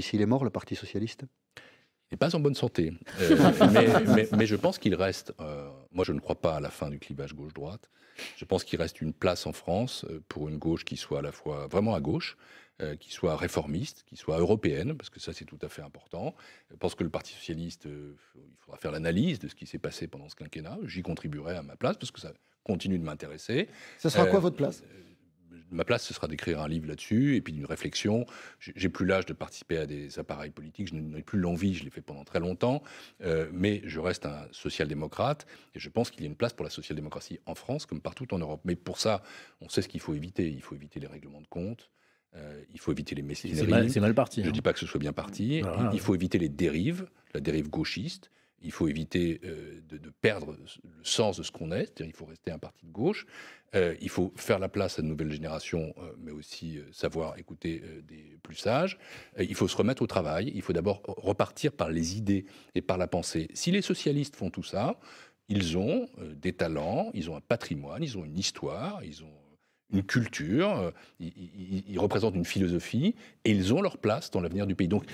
s'il est mort, le Parti socialiste Il n'est pas en bonne santé. Euh, mais, je pense qu'il reste, euh, moi je ne crois pas à la fin du clivage gauche-droite, je pense qu'il reste une place en France euh, pour une gauche qui soit à la fois vraiment à gauche, qui soit réformiste, qui soit européenne, parce que ça c'est tout à fait important. Je pense que le Parti socialiste, il faudra faire l'analyse de ce qui s'est passé pendant ce quinquennat, j'y contribuerai à ma place, parce que ça continue de m'intéresser. Ça sera quoi votre place ma place, ce sera d'écrire un livre là-dessus et puis d'une réflexion. J'ai plus l'âge de participer à des appareils politiques, je n'ai plus l'envie, je l'ai fait pendant très longtemps, euh, mais je reste un social-démocrate et je pense qu'il y a une place pour la social-démocratie en France comme partout en Europe. Mais pour ça, on sait ce qu'il faut éviter. Il faut éviter les règlements de compte. Euh, il faut éviter les messineries. C'est mal, parti. Je ne hein. dis pas que ce soit bien parti. il, faut éviter les dérives, la dérive gauchiste. Il faut éviter euh, de, perdre le sens de ce qu'on est, c'est-à-dire il faut rester un parti de gauche, euh, il faut faire la place à de nouvelles générations, euh, mais aussi euh, savoir écouter des plus sages, il faut se remettre au travail, il faut d'abord repartir par les idées et par la pensée. Si les socialistes font tout ça, ils ont des talents, ils ont un patrimoine, ils ont une histoire, ils ont une culture, ils, ils représentent une philosophie, et ils ont leur place dans l'avenir du pays. Donc